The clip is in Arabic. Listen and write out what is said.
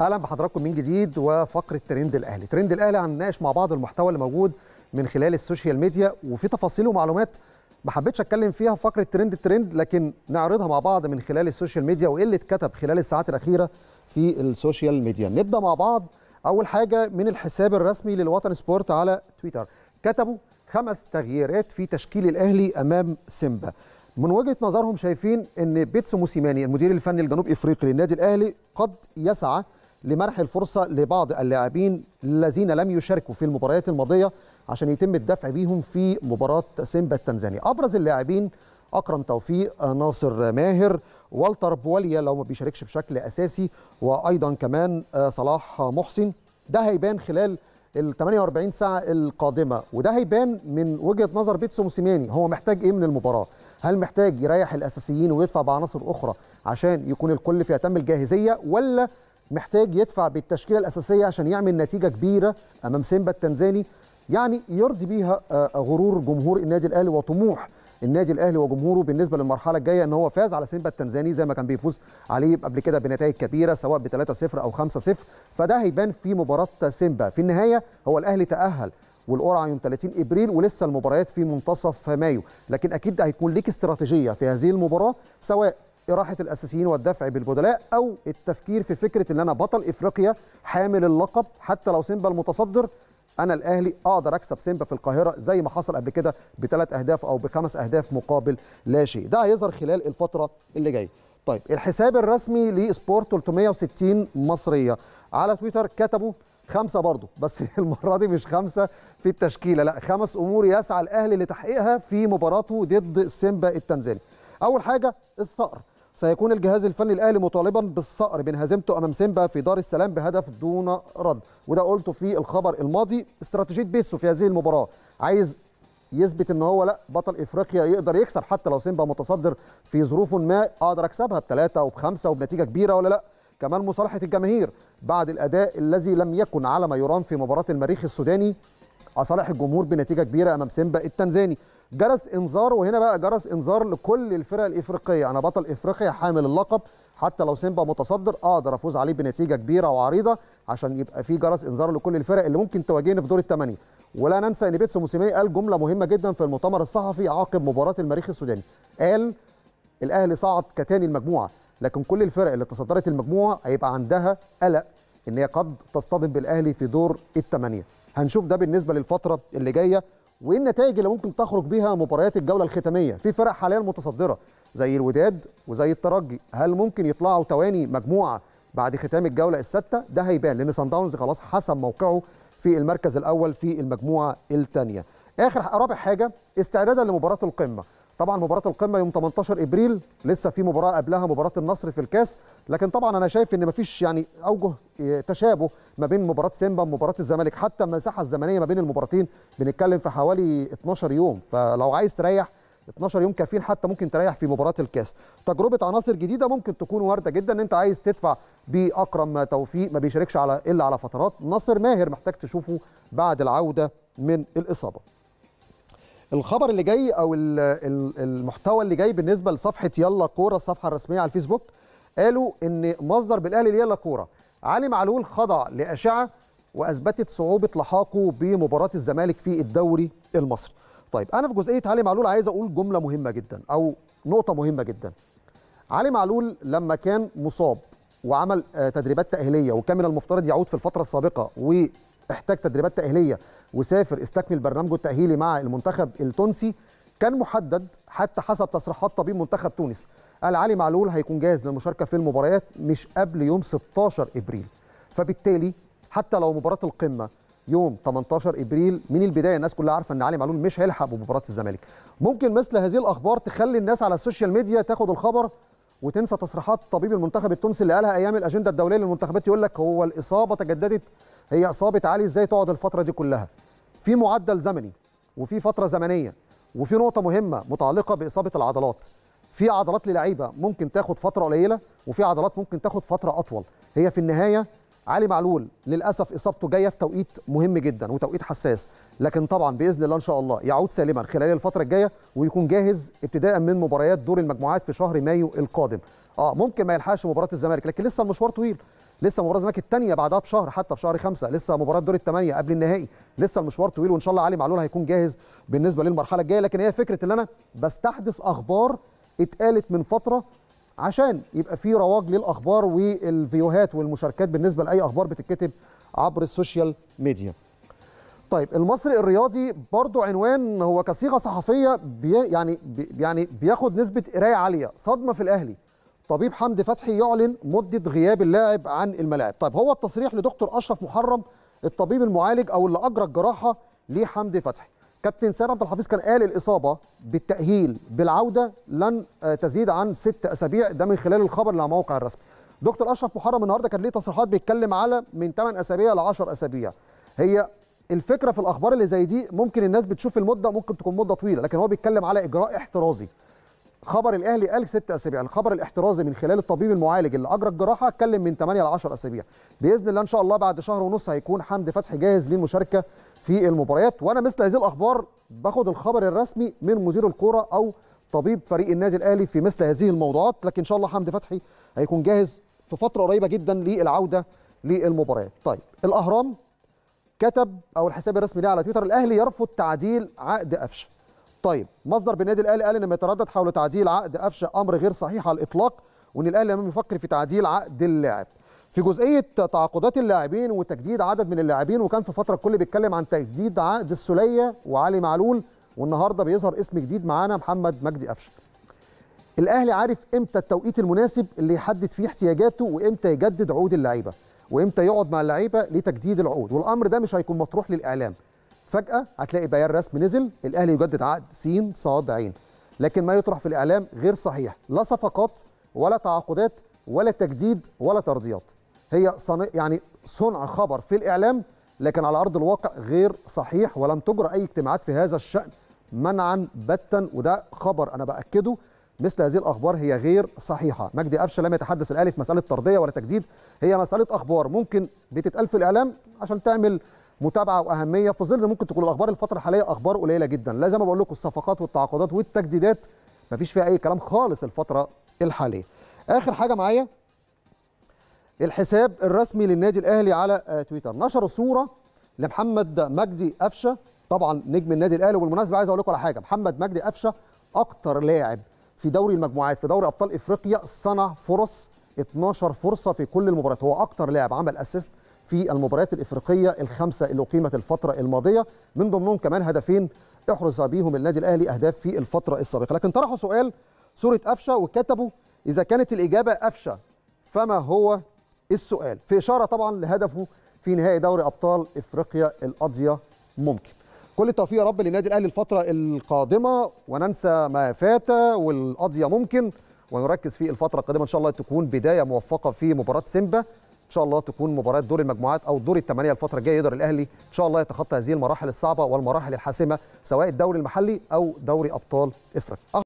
اهلا بحضراتكم من جديد وفقره ترند الاهلي ترند الاهلي هنناقش مع بعض المحتوى اللي موجود من خلال السوشيال ميديا وفي تفاصيل ومعلومات ما حبيتش اتكلم فيها في فقره ترند الترند لكن نعرضها مع بعض من خلال السوشيال ميديا وايه اللي اتكتب خلال الساعات الاخيره في السوشيال ميديا نبدا مع بعض اول حاجه من الحساب الرسمي للوطن سبورت على تويتر كتبوا خمس تغييرات في تشكيل الاهلي امام سيمبا من وجهه نظرهم شايفين ان بيتسو موسيماني المدير الفني الجنوب افريقي للنادي الاهلي قد يسعى لمنح الفرصة لبعض اللاعبين الذين لم يشاركوا في المباريات الماضية عشان يتم الدفع بيهم في مباراة سيمبا التنزاني أبرز اللاعبين أكرم توفيق ناصر ماهر والتر بواليا لو ما بيشاركش بشكل أساسي وأيضا كمان آه، صلاح محسن ده هيبان خلال ال 48 ساعة القادمة وده هيبان من وجهة نظر بيتسو موسيماني هو محتاج إيه من المباراة؟ هل محتاج يريح الأساسيين ويدفع بعناصر أخرى عشان يكون الكل في أتم الجاهزية ولا محتاج يدفع بالتشكيله الاساسيه عشان يعمل نتيجه كبيره امام سيمبا التنزاني يعني يرضي بيها آه، آه، غرور جمهور النادي الاهلي وطموح النادي الاهلي وجمهوره بالنسبه للمرحله الجايه ان هو فاز على سيمبا التنزاني زي ما كان بيفوز عليه قبل كده بنتائج كبيره سواء ب 3-0 او 5-0 فده هيبان في مباراه سيمبا في النهايه هو الاهلي تاهل والقرعه يوم 30 ابريل ولسه المباريات في منتصف مايو لكن اكيد هيكون ليك استراتيجيه في هذه المباراه سواء إراحة الأساسيين والدفع بالبدلاء أو التفكير في فكرة إن أنا بطل إفريقيا حامل اللقب حتى لو سيمبا المتصدر أنا الأهلي أقدر أكسب سيمبا في القاهرة زي ما حصل قبل كده بثلاث أهداف أو بخمس أهداف مقابل لا شيء ده هيظهر خلال الفترة اللي جاية طيب الحساب الرسمي لسبورت 360 مصرية على تويتر كتبوا خمسة برضه بس المرة دي مش خمسة في التشكيلة لا خمس أمور يسعى الأهلي لتحقيقها في مباراته ضد سيمبا التنزاني أول حاجة الثأر سيكون الجهاز الفني الاهلي مطالبا بالصقر بين هزيمته امام سيمبا في دار السلام بهدف دون رد وده قلته في الخبر الماضي استراتيجيه بيتسو في هذه المباراه عايز يثبت ان هو لا بطل افريقيا يقدر يكسب حتى لو سيمبا متصدر في ظروف ما اقدر اكسبها بثلاثه وبخمسه وبنتيجه كبيره ولا لا كمان مصالحه الجماهير بعد الاداء الذي لم يكن على ما يرام في مباراه المريخ السوداني اصالح الجمهور بنتيجه كبيره امام سيمبا التنزاني جرس انذار وهنا بقى جرس انذار لكل الفرق الافريقيه انا بطل افريقيا حامل اللقب حتى لو سيمبا متصدر اقدر افوز عليه بنتيجه كبيره وعريضه عشان يبقى في جرس انذار لكل الفرق اللي ممكن تواجهني في دور الثمانيه ولا ننسى ان بيتسو موسيماني قال جمله مهمه جدا في المؤتمر الصحفي عقب مباراه المريخ السوداني قال الاهلي صعد كتاني المجموعه لكن كل الفرق اللي تصدرت المجموعه هيبقى عندها قلق ان هي قد تصطدم بالاهلي في دور الثمانيه هنشوف ده بالنسبه للفتره اللي جايه وايه النتائج اللي ممكن تخرج بيها مباريات الجوله الختاميه في فرق حاليا متصدره زي الوداد وزي الترجي هل ممكن يطلعوا تواني مجموعه بعد ختام الجوله السادسه ده هيبان لان سان داونز خلاص حسم موقعه في المركز الاول في المجموعه الثانيه اخر رابع حاجه استعدادا لمباراه القمه طبعا مباراه القمه يوم 18 ابريل لسه في مباراه قبلها مباراه النصر في الكاس لكن طبعا انا شايف ان مفيش يعني اوجه آه، تشابه ما بين مباراه سيمبا ومباراه الزمالك حتى المساحه الزمنيه ما بين المباراتين بنتكلم في حوالي 12 يوم فلو عايز تريح 12 يوم كافيين حتى ممكن تريح في مباراه الكاس تجربه عناصر جديده ممكن تكون وارده جدا ان انت عايز تدفع باكرم توفيق ما بيشاركش على الا على فترات ناصر ماهر محتاج تشوفه بعد العوده من الاصابه الخبر اللي جاي او المحتوى اللي جاي بالنسبه لصفحه يلا كوره الصفحه الرسميه على الفيسبوك قالوا ان مصدر بالاهلي يلا كوره علي معلول خضع لاشعه واثبتت صعوبه لحاقه بمباراه الزمالك في الدوري المصري طيب انا في جزئيه علي معلول عايز اقول جمله مهمه جدا او نقطه مهمه جدا علي معلول لما كان مصاب وعمل آه، تدريبات تاهيليه وكان من المفترض يعود في الفتره السابقه واحتاج تدريبات تاهيليه وسافر استكمل برنامجه التأهيلي مع المنتخب التونسي كان محدد حتى حسب تصريحات طبيب منتخب تونس قال علي معلول هيكون جاهز للمشاركة في المباريات مش قبل يوم 16 إبريل فبالتالي حتى لو مباراة القمة يوم 18 إبريل من البداية الناس كلها عارفة أن علي معلول مش هيلحق بمباراة الزمالك ممكن مثل هذه الأخبار تخلي الناس على السوشيال ميديا تاخد الخبر وتنسى تصريحات طبيب المنتخب التونسي اللي قالها ايام الاجنده الدوليه للمنتخبات يقول لك هو الاصابه تجددت هي اصابه علي ازاي تقعد الفتره دي كلها في معدل زمني وفي فتره زمنيه وفي نقطه مهمه متعلقه باصابه العضلات في عضلات للعيبه ممكن تاخد فتره قليله وفي عضلات ممكن تاخد فتره اطول هي في النهايه علي معلول للاسف اصابته جايه في توقيت مهم جدا وتوقيت حساس لكن طبعا باذن الله ان شاء الله يعود سالما خلال الفتره الجايه ويكون جاهز ابتداء من مباريات دور المجموعات في شهر مايو القادم اه ممكن ما يلحقش مباراه الزمالك لكن لسه المشوار طويل لسه مباراه الزمالك الثانيه بعدها بشهر حتى في شهر خمسة لسه مباراه دور الثمانيه قبل النهائي لسه المشوار طويل وان شاء الله علي معلول هيكون جاهز بالنسبه للمرحله الجايه لكن هي فكره ان انا بستحدث اخبار اتقالت من فتره عشان يبقى في رواج للاخبار والفيوهات والمشاركات بالنسبه لاي اخبار بتتكتب عبر السوشيال ميديا طيب المصري الرياضي برضو عنوان هو كصيغه صحفيه بي يعني بي يعني بياخد نسبه قرايه عاليه صدمه في الاهلي طبيب حمدي فتحي يعلن مده غياب اللاعب عن الملاعب طيب هو التصريح لدكتور اشرف محرم الطبيب المعالج او اللي اجرى الجراحه لحمدي فتحي كابتن سيد عبد الحفيظ كان قال الاصابه بالتاهيل بالعوده لن تزيد عن ست اسابيع ده من خلال الخبر اللي على الموقع الرسمي دكتور اشرف محرم النهارده كان ليه تصريحات بيتكلم على من 8 اسابيع ل 10 اسابيع هي الفكره في الاخبار اللي زي دي ممكن الناس بتشوف المده ممكن تكون مده طويله لكن هو بيتكلم على اجراء احترازي خبر الاهلي قال ست اسابيع الخبر الاحترازي من خلال الطبيب المعالج اللي اجرى الجراحه اتكلم من 8 ل 10 اسابيع باذن الله ان شاء الله بعد شهر ونص هيكون حمدي فتحي جاهز للمشاركه في المباريات وانا مثل هذه الاخبار باخد الخبر الرسمي من مدير الكوره او طبيب فريق النادي الاهلي في مثل هذه الموضوعات لكن ان شاء الله حمدي فتحي هيكون جاهز في فتره قريبه جدا للعوده للمباريات طيب الاهرام كتب او الحساب الرسمي ليه على تويتر الاهلي يرفض تعديل عقد قفشه طيب مصدر بالنادي الاهلي قال ان ما يتردد حول تعديل عقد أفشى امر غير صحيح على الاطلاق وان الاهلي لم يفكر في تعديل عقد اللاعب في جزئيه تعاقدات اللاعبين وتجديد عدد من اللاعبين وكان في فتره الكل بيتكلم عن تجديد عقد السوليه وعلي معلول والنهارده بيظهر اسم جديد معانا محمد مجدي أفشى الاهلي عارف امتى التوقيت المناسب اللي يحدد فيه احتياجاته وامتى يجدد عقود اللعيبه وامتى يقعد مع اللعيبه لتجديد العقود والامر ده مش هيكون مطروح للاعلام فجاه هتلاقي بيان رسمي نزل الاهلي يجدد عقد سين صاد عين لكن ما يطرح في الاعلام غير صحيح لا صفقات ولا تعاقدات ولا تجديد ولا ترضيات هي صن... يعني صنع خبر في الاعلام لكن على ارض الواقع غير صحيح ولم تجرى اي اجتماعات في هذا الشان منعا بتا وده خبر انا باكده مثل هذه الاخبار هي غير صحيحه مجدي قفشه لم يتحدث الاهلي في مساله ترضيه ولا تجديد هي مساله اخبار ممكن بتتقال في الاعلام عشان تعمل متابعه واهميه في ظل ممكن تكون الاخبار الفتره الحاليه اخبار قليله جدا لا زي ما بقول لكم الصفقات والتعاقدات والتجديدات مفيش فيها اي كلام خالص الفتره الحاليه اخر حاجه معايا الحساب الرسمي للنادي الاهلي على آه، تويتر نشروا صوره لمحمد مجدي قفشه طبعا نجم النادي الاهلي وبالمناسبه عايز اقول لكم على حاجه محمد مجدي قفشه اكتر لاعب في دوري المجموعات في دوري ابطال افريقيا صنع فرص 12 فرصه في كل المباريات هو اكتر لاعب عمل اسيست في المباريات الإفريقية الخمسة اللي أقيمت الفترة الماضية من ضمنهم كمان هدفين احرز بيهم النادي الأهلي أهداف في الفترة السابقة لكن طرحوا سؤال صورة قفشة وكتبوا إذا كانت الإجابة قفشة فما هو السؤال في إشارة طبعا لهدفه في نهائي دوري أبطال إفريقيا القاضية ممكن كل التوفيق يا رب للنادي الاهلي الفتره القادمه وننسى ما فات والقضيه ممكن ونركز في الفتره القادمه ان شاء الله تكون بدايه موفقه في مباراه سيمبا ان شاء الله تكون مباراه دور المجموعات او دور الثمانيه الفتره الجايه يقدر الاهلي ان شاء الله يتخطى هذه المراحل الصعبه والمراحل الحاسمه سواء الدوري المحلي او دوري ابطال افريقيا